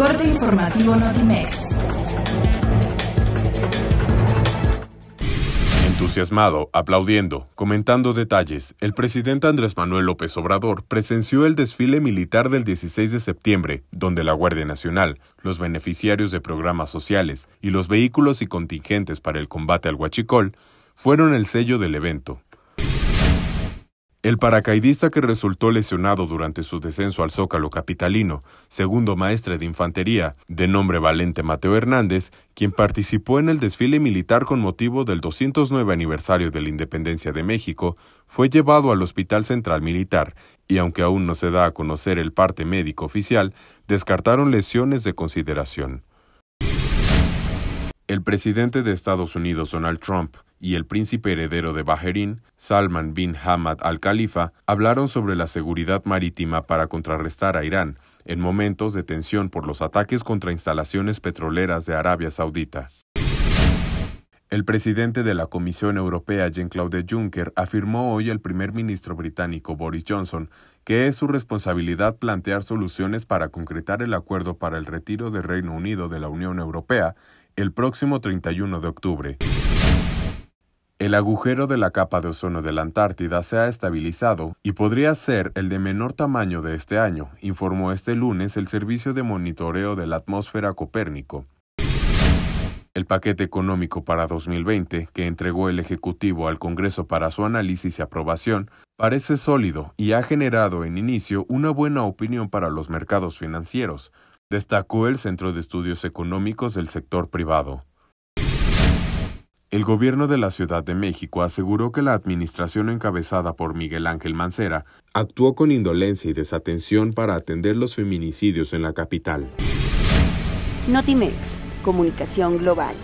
corte informativo Notimex. Entusiasmado, aplaudiendo, comentando detalles, el presidente Andrés Manuel López Obrador presenció el desfile militar del 16 de septiembre, donde la Guardia Nacional, los beneficiarios de programas sociales y los vehículos y contingentes para el combate al huachicol fueron el sello del evento. El paracaidista que resultó lesionado durante su descenso al Zócalo Capitalino, segundo maestre de infantería, de nombre Valente Mateo Hernández, quien participó en el desfile militar con motivo del 209 aniversario de la independencia de México, fue llevado al Hospital Central Militar y aunque aún no se da a conocer el parte médico oficial, descartaron lesiones de consideración. El presidente de Estados Unidos, Donald Trump, y el príncipe heredero de Bahrein, Salman bin Hamad al-Khalifa, hablaron sobre la seguridad marítima para contrarrestar a Irán en momentos de tensión por los ataques contra instalaciones petroleras de Arabia Saudita. El presidente de la Comisión Europea, Jean-Claude Juncker, afirmó hoy al primer ministro británico Boris Johnson que es su responsabilidad plantear soluciones para concretar el acuerdo para el retiro del Reino Unido de la Unión Europea el próximo 31 de octubre. El agujero de la capa de ozono de la Antártida se ha estabilizado y podría ser el de menor tamaño de este año, informó este lunes el Servicio de Monitoreo de la Atmósfera Copérnico. El paquete económico para 2020, que entregó el Ejecutivo al Congreso para su análisis y aprobación, parece sólido y ha generado en inicio una buena opinión para los mercados financieros, destacó el Centro de Estudios Económicos del Sector Privado. El gobierno de la Ciudad de México aseguró que la administración encabezada por Miguel Ángel Mancera actuó con indolencia y desatención para atender los feminicidios en la capital. Notimex, Comunicación Global.